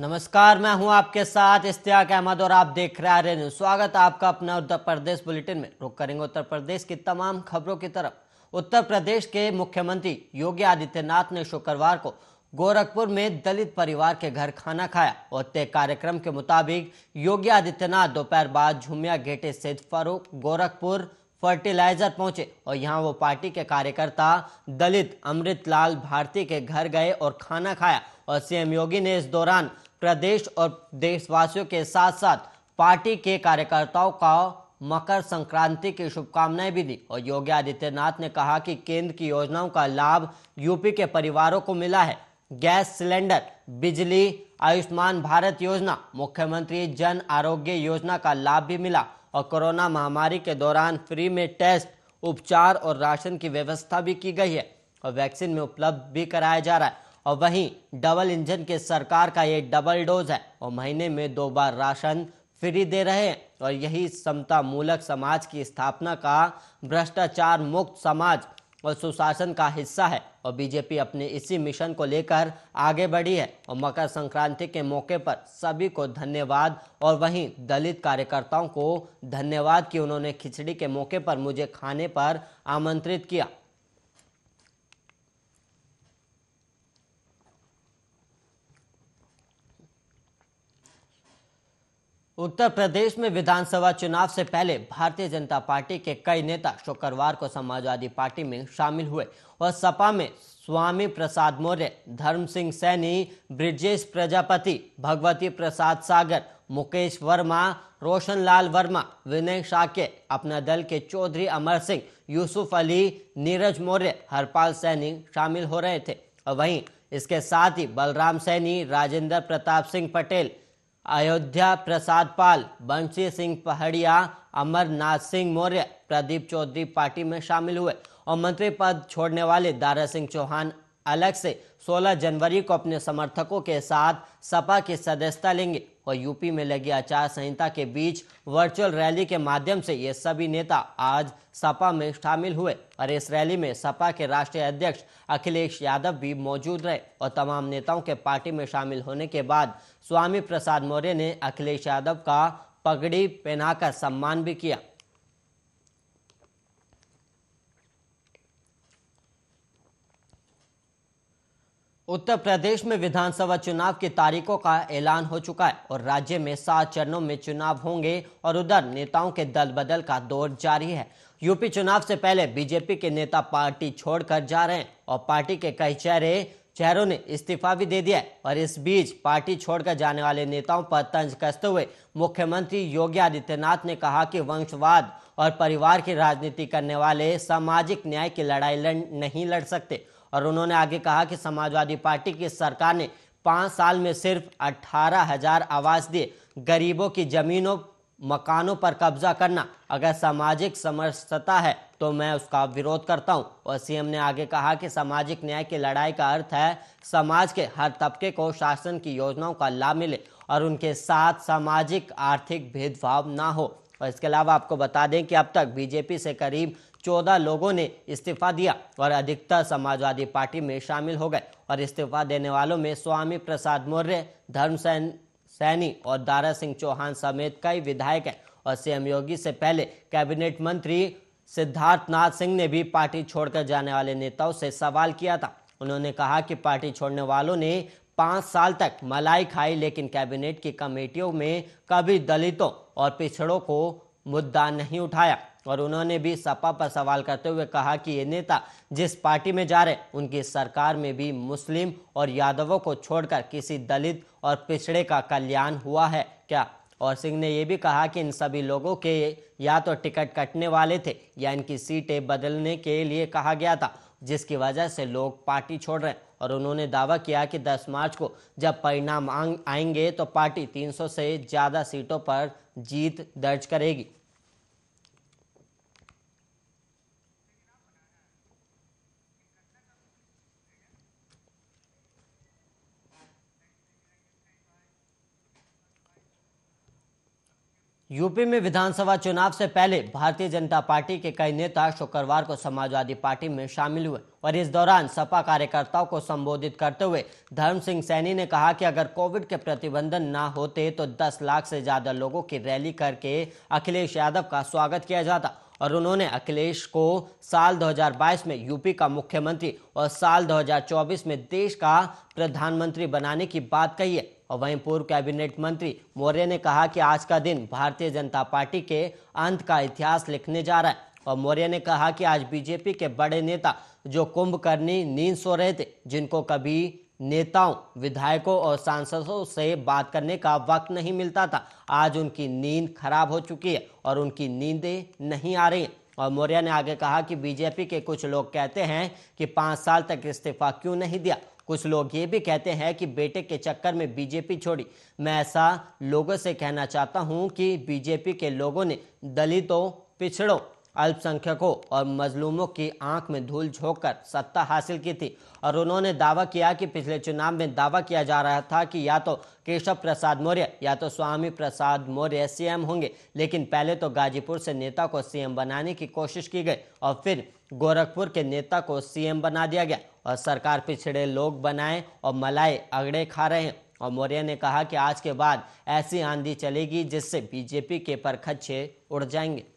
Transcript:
नमस्कार मैं हूं आपके साथ इश्तियाक अहमद और आप देख रहे हैं न्यूज स्वागत है आपका अपना उत्तर प्रदेश बुलेटिन में रुक करेंगे उत्तर प्रदेश की तमाम खबरों की तरफ उत्तर प्रदेश के मुख्यमंत्री योगी आदित्यनाथ ने शुक्रवार को गोरखपुर में दलित परिवार के घर खाना खाया और तय कार्यक्रम के मुताबिक योगी आदित्यनाथ दोपहर बाद झुमिया गेटे से फरूख गोरखपुर फर्टिलाइजर पहुंचे और यहां वो पार्टी के कार्यकर्ता दलित अमृत लाल भारती के घर गए और खाना खाया और सीएम योगी ने इस दौरान प्रदेश और देशवासियों के साथ साथ पार्टी के कार्यकर्ताओं का मकर संक्रांति की शुभकामनाएं भी दी और योगी आदित्यनाथ ने कहा कि केंद्र की योजनाओं का लाभ यूपी के परिवारों को मिला है गैस सिलेंडर बिजली आयुष्मान भारत योजना मुख्यमंत्री जन आरोग्य योजना का लाभ भी मिला और कोरोना महामारी के दौरान फ्री में टेस्ट उपचार और राशन की व्यवस्था भी की गई है और वैक्सीन में उपलब्ध भी कराया जा रहा है और वहीं डबल इंजन के सरकार का ये डबल डोज है और महीने में दो बार राशन फ्री दे रहे हैं और यही समता मूलक समाज की स्थापना का भ्रष्टाचार मुक्त समाज और सुशासन का हिस्सा है और बीजेपी अपने इसी मिशन को लेकर आगे बढ़ी है और मकर संक्रांति के मौके पर सभी को धन्यवाद और वहीं दलित कार्यकर्ताओं को धन्यवाद कि उन्होंने खिचड़ी के मौके पर मुझे खाने पर आमंत्रित किया उत्तर प्रदेश में विधानसभा चुनाव से पहले भारतीय जनता पार्टी के कई नेता शुक्रवार को समाजवादी पार्टी में शामिल हुए और सपा में स्वामी प्रसाद मौर्य धर्म सिंह सैनी ब्रिजेश प्रजापति भगवती प्रसाद सागर मुकेश वर्मा रोशन लाल वर्मा विनय शाके अपना दल के चौधरी अमर सिंह यूसुफ अली नीरज मौर्य हरपाल सैनी शामिल हो रहे थे और वहीं इसके साथ ही बलराम सैनी राजेंद्र प्रताप सिंह पटेल अयोध्या प्रसाद पाल बंशी सिंह पहड़िया अमरनाथ सिंह मौर्य प्रदीप चौधरी पार्टी में शामिल हुए और मंत्री पद छोड़ने वाले दारा सिंह चौहान अलग से 16 जनवरी को अपने समर्थकों के साथ सपा की सदस्यता लेंगे और यूपी में लगी आचार संहिता के बीच वर्चुअल रैली के माध्यम से ये सभी नेता आज सपा में शामिल हुए और इस रैली में सपा के राष्ट्रीय अध्यक्ष अखिलेश यादव भी मौजूद रहे और तमाम नेताओं के पार्टी में शामिल होने के बाद स्वामी प्रसाद मौर्य ने अखिलेश यादव का पगड़ी पहनाकर सम्मान भी किया उत्तर प्रदेश में विधानसभा चुनाव की तारीखों का ऐलान हो चुका है और राज्य में सात चरणों में चुनाव होंगे और उधर नेताओं के दल बदल का दौर जारी है यूपी चुनाव से पहले बीजेपी के नेता पार्टी छोड़कर जा रहे हैं और पार्टी के कई चेहरे चेहरों ने इस्तीफा भी दे दिया है और इस बीच पार्टी छोड़कर जाने वाले नेताओं पर तंज कसते हुए मुख्यमंत्री योगी आदित्यनाथ ने कहा कि वंशवाद और परिवार की राजनीति करने वाले सामाजिक न्याय की लड़ाई लड़ नहीं लड़ सकते और उन्होंने आगे कहा कि समाजवादी पार्टी की सरकार ने पाँच साल में सिर्फ अट्ठारह हजार आवास दिए गरीबों की जमीनों मकानों पर कब्जा करना अगर सामाजिक समरसता है तो मैं उसका विरोध करता हूं और सीएम ने आगे कहा कि सामाजिक न्याय की लड़ाई का अर्थ है समाज के हर तबके को शासन की योजनाओं का लाभ मिले और उनके साथ सामाजिक आर्थिक भेदभाव ना हो और इसके अलावा आपको बता दें कि अब तक बीजेपी से करीब चौदह लोगों ने इस्तीफा दिया और अधिकतर समाजवादी पार्टी में शामिल हो गए और इस्तीफा देने वालों में स्वामी प्रसाद मौर्य धर्म सैनी और दारा सिंह चौहान समेत कई विधायक हैं और सीएम योगी से पहले कैबिनेट मंत्री सिद्धार्थनाथ सिंह ने भी पार्टी छोड़कर जाने वाले नेताओं से सवाल किया था उन्होंने कहा कि पार्टी छोड़ने वालों ने पाँच साल तक मलाई खाई लेकिन कैबिनेट की कमेटियों में कभी दलितों और पिछड़ों को मुद्दा नहीं उठाया और उन्होंने भी सपा पर सवाल करते हुए कहा कि ये नेता जिस पार्टी में जा रहे उनकी सरकार में भी मुस्लिम और यादवों को छोड़कर किसी दलित और पिछड़े का कल्याण हुआ है क्या और सिंह ने यह भी कहा कि इन सभी लोगों के या तो टिकट कटने वाले थे या इनकी सीटें बदलने के लिए कहा गया था जिसकी वजह से लोग पार्टी छोड़ रहे हैं और उन्होंने दावा किया कि 10 मार्च को जब परिणाम आएंगे तो पार्टी 300 से ज़्यादा सीटों पर जीत दर्ज करेगी यूपी में विधानसभा चुनाव से पहले भारतीय जनता पार्टी के कई नेता शुक्रवार को समाजवादी पार्टी में शामिल हुए और इस दौरान सपा कार्यकर्ताओं को संबोधित करते हुए धर्म सिंह सैनी ने कहा कि अगर कोविड के प्रतिबंधन ना होते तो 10 लाख से ज्यादा लोगों की रैली करके अखिलेश यादव का स्वागत किया जाता और उन्होंने अखिलेश को साल 2022 में यूपी का मुख्यमंत्री और साल 2024 में देश का प्रधानमंत्री बनाने की बात कही है और वहीं पूर्व कैबिनेट मंत्री मौर्य ने कहा कि आज का दिन भारतीय जनता पार्टी के अंत का इतिहास लिखने जा रहा है और मौर्य ने कहा कि आज बीजेपी के बड़े नेता जो कुंभकर्णी नींद सो रहे थे जिनको कभी नेताओं विधायकों और सांसदों से बात करने का वक्त नहीं मिलता था आज उनकी नींद खराब हो चुकी है और उनकी नींदें नहीं आ रही हैं और मौर्य ने आगे कहा कि बीजेपी के कुछ लोग कहते हैं कि पाँच साल तक इस्तीफा क्यों नहीं दिया कुछ लोग ये भी कहते हैं कि बेटे के चक्कर में बीजेपी छोड़ी मैं ऐसा लोगों से कहना चाहता हूँ कि बीजेपी के लोगों ने दलितों पिछड़ों अल्पसंख्यकों और मजलूमों की आंख में धूल झोंककर सत्ता हासिल की थी और उन्होंने दावा किया कि पिछले चुनाव में दावा किया जा रहा था कि या तो केशव प्रसाद मौर्य या तो स्वामी प्रसाद मौर्य सीएम होंगे लेकिन पहले तो गाजीपुर से नेता को सीएम बनाने की कोशिश की गई और फिर गोरखपुर के नेता को सीएम बना दिया गया और सरकार पिछड़े लोग बनाए और मलाई अगड़े खा रहे हैं और मौर्य ने कहा कि आज के बाद ऐसी आंधी चलेगी जिससे बीजेपी के परखच्छे उड़ जाएंगे